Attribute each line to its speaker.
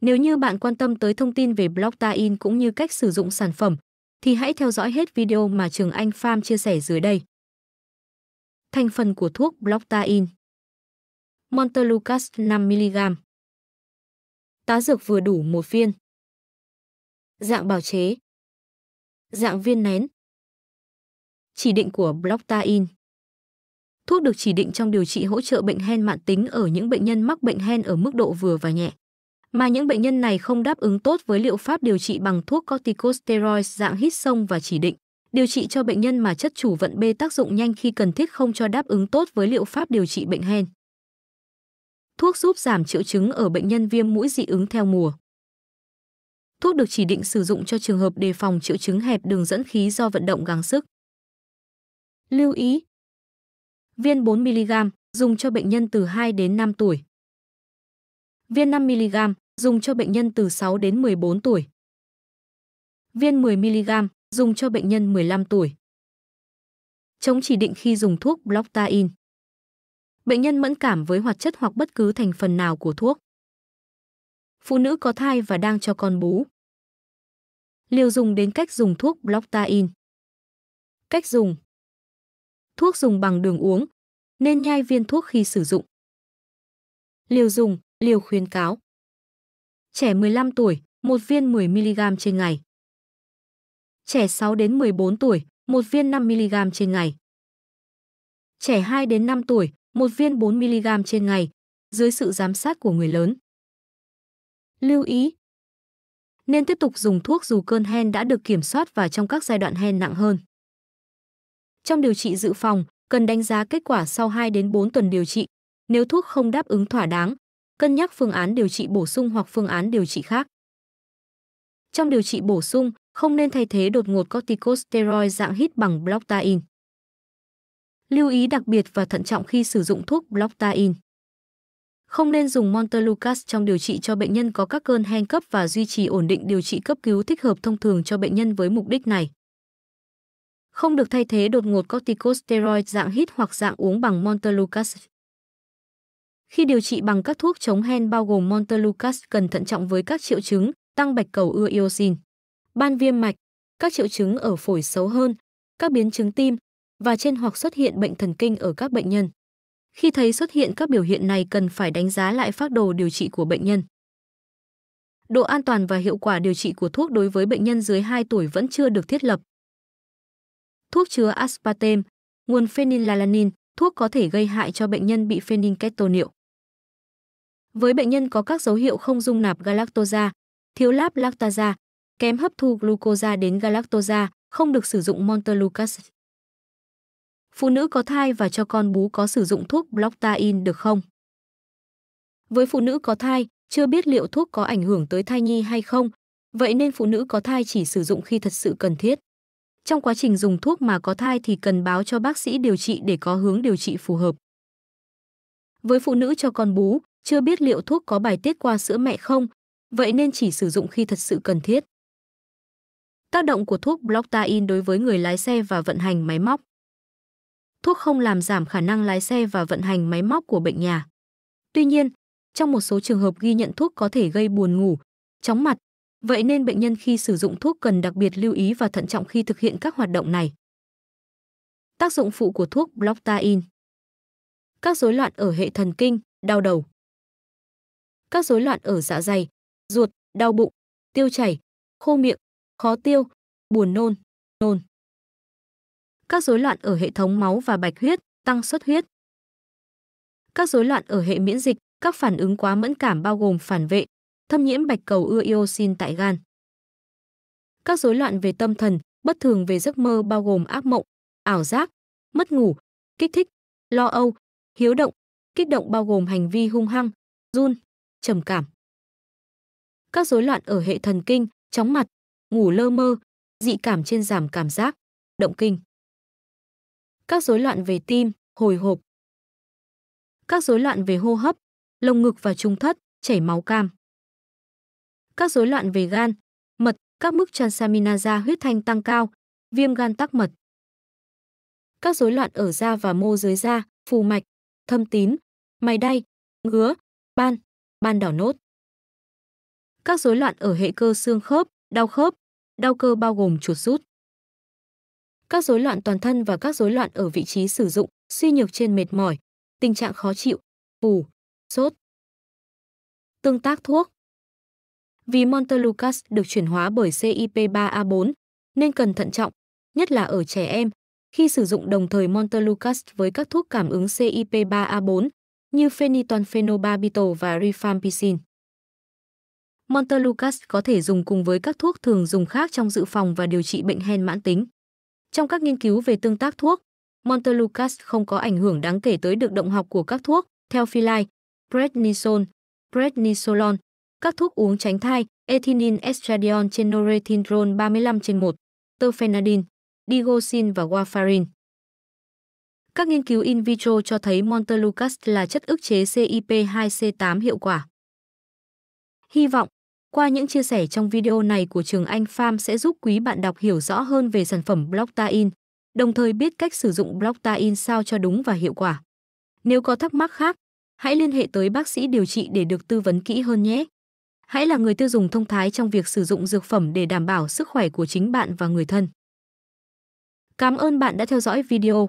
Speaker 1: Nếu như bạn quan tâm tới thông tin về blockchain cũng như cách sử dụng sản phẩm, thì hãy theo dõi hết video mà Trường Anh Farm chia sẻ dưới đây. Thành phần của thuốc blockchain Montelukast 5mg Tá dược vừa đủ một viên Dạng bào chế Dạng viên nén Chỉ định của blockchain Thuốc được chỉ định trong điều trị hỗ trợ bệnh hen mạng tính ở những bệnh nhân mắc bệnh hen ở mức độ vừa và nhẹ mà những bệnh nhân này không đáp ứng tốt với liệu pháp điều trị bằng thuốc corticosteroids dạng hít sông và chỉ định. Điều trị cho bệnh nhân mà chất chủ vận B tác dụng nhanh khi cần thiết không cho đáp ứng tốt với liệu pháp điều trị bệnh hen. Thuốc giúp giảm triệu chứng ở bệnh nhân viêm mũi dị ứng theo mùa. Thuốc được chỉ định sử dụng cho trường hợp đề phòng triệu chứng hẹp đường dẫn khí do vận động gắng sức. Lưu ý: Viên 4 mg dùng cho bệnh nhân từ 2 đến 5 tuổi. Viên 5mg dùng cho bệnh nhân từ 6 đến 14 tuổi. Viên 10mg dùng cho bệnh nhân 15 tuổi. Chống chỉ định khi dùng thuốc Blocktain. Bệnh nhân mẫn cảm với hoạt chất hoặc bất cứ thành phần nào của thuốc. Phụ nữ có thai và đang cho con bú. Liều dùng đến cách dùng thuốc Blocktain. Cách dùng. Thuốc dùng bằng đường uống, nên nhai viên thuốc khi sử dụng. Liều dùng liều khuyến cáo. Trẻ 15 tuổi, một viên 10mg trên ngày. Trẻ 6 đến 14 tuổi, một viên 5mg trên ngày. Trẻ 2 đến 5 tuổi, một viên 4mg trên ngày, dưới sự giám sát của người lớn. Lưu ý, nên tiếp tục dùng thuốc dù cơn hen đã được kiểm soát và trong các giai đoạn hen nặng hơn. Trong điều trị dự phòng, cần đánh giá kết quả sau 2 đến 4 tuần điều trị. Nếu thuốc không đáp ứng thỏa đáng, cân nhắc phương án điều trị bổ sung hoặc phương án điều trị khác. Trong điều trị bổ sung, không nên thay thế đột ngột corticosteroid dạng hít bằng blocktain. Lưu ý đặc biệt và thận trọng khi sử dụng thuốc blocktain. Không nên dùng Montelukast trong điều trị cho bệnh nhân có các cơn hen cấp và duy trì ổn định điều trị cấp cứu thích hợp thông thường cho bệnh nhân với mục đích này. Không được thay thế đột ngột corticosteroid dạng hít hoặc dạng uống bằng Montelukast. Khi điều trị bằng các thuốc chống hen bao gồm Montelukast cần thận trọng với các triệu chứng tăng bạch cầu ưa eosin, ban viêm mạch, các triệu chứng ở phổi xấu hơn, các biến chứng tim và trên hoặc xuất hiện bệnh thần kinh ở các bệnh nhân. Khi thấy xuất hiện các biểu hiện này cần phải đánh giá lại phác đồ điều trị của bệnh nhân. Độ an toàn và hiệu quả điều trị của thuốc đối với bệnh nhân dưới 2 tuổi vẫn chưa được thiết lập. Thuốc chứa aspartame, nguồn phenylalanine, thuốc có thể gây hại cho bệnh nhân bị phenylketonuria. Với bệnh nhân có các dấu hiệu không dung nạp galactosa, thiếu láp lactasa, kém hấp thu glucosa đến galactosa, không được sử dụng Montelukast. Phụ nữ có thai và cho con bú có sử dụng thuốc Bloctain được không? Với phụ nữ có thai, chưa biết liệu thuốc có ảnh hưởng tới thai nhi hay không, vậy nên phụ nữ có thai chỉ sử dụng khi thật sự cần thiết. Trong quá trình dùng thuốc mà có thai thì cần báo cho bác sĩ điều trị để có hướng điều trị phù hợp. Với phụ nữ cho con bú, chưa biết liệu thuốc có bài tiết qua sữa mẹ không, vậy nên chỉ sử dụng khi thật sự cần thiết. Tác động của thuốc blocktain đối với người lái xe và vận hành máy móc Thuốc không làm giảm khả năng lái xe và vận hành máy móc của bệnh nhà. Tuy nhiên, trong một số trường hợp ghi nhận thuốc có thể gây buồn ngủ, chóng mặt, vậy nên bệnh nhân khi sử dụng thuốc cần đặc biệt lưu ý và thận trọng khi thực hiện các hoạt động này. Tác dụng phụ của thuốc blocktain. Các rối loạn ở hệ thần kinh, đau đầu, các rối loạn ở dạ dày, ruột, đau bụng, tiêu chảy, khô miệng, khó tiêu, buồn nôn, nôn. Các rối loạn ở hệ thống máu và bạch huyết, tăng xuất huyết. Các rối loạn ở hệ miễn dịch, các phản ứng quá mẫn cảm bao gồm phản vệ, thâm nhiễm bạch cầu ưa ioxin tại gan. Các rối loạn về tâm thần, bất thường về giấc mơ bao gồm ác mộng, ảo giác, mất ngủ, kích thích, lo âu, hiếu động, kích động bao gồm hành vi hung hăng, run, trầm cảm. Các rối loạn ở hệ thần kinh, chóng mặt, ngủ lơ mơ, dị cảm trên giảm cảm giác, động kinh. Các rối loạn về tim, hồi hộp. Các rối loạn về hô hấp, lồng ngực và trung thất, chảy máu cam. Các rối loạn về gan, mật, các mức transaminaza huyết thanh tăng cao, viêm gan tắc mật. Các rối loạn ở da và mô dưới da, phù mạch, thâm tím, mày đay, ngứa, ban, ban đỏ nốt. Các rối loạn ở hệ cơ xương khớp, đau khớp, đau cơ bao gồm chuột rút. Các rối loạn toàn thân và các rối loạn ở vị trí sử dụng, suy nhược trên mệt mỏi, tình trạng khó chịu, phù, sốt. Tương tác thuốc Vì Montelukast được chuyển hóa bởi CYP3A4 nên cần thận trọng, nhất là ở trẻ em, khi sử dụng đồng thời Montelukast với các thuốc cảm ứng CYP3A4 như phenitoanphenobarbitol và rifampicin. Montelukast có thể dùng cùng với các thuốc thường dùng khác trong dự phòng và điều trị bệnh hen mãn tính. Trong các nghiên cứu về tương tác thuốc, Montelukast không có ảnh hưởng đáng kể tới được động học của các thuốc, theo Pillai, prednisone, prednisolone, các thuốc uống tránh thai, ethinin estradiol trên norethindrone 35 trên 1, terfenadine, digoxin và warfarin. Các nghiên cứu in vitro cho thấy Montelukast là chất ức chế CYP2C8 hiệu quả. Hy vọng, qua những chia sẻ trong video này của trường Anh Farm sẽ giúp quý bạn đọc hiểu rõ hơn về sản phẩm Blocktain, đồng thời biết cách sử dụng Blocktain sao cho đúng và hiệu quả. Nếu có thắc mắc khác, hãy liên hệ tới bác sĩ điều trị để được tư vấn kỹ hơn nhé. Hãy là người tiêu dùng thông thái trong việc sử dụng dược phẩm để đảm bảo sức khỏe của chính bạn và người thân. Cảm ơn bạn đã theo dõi video.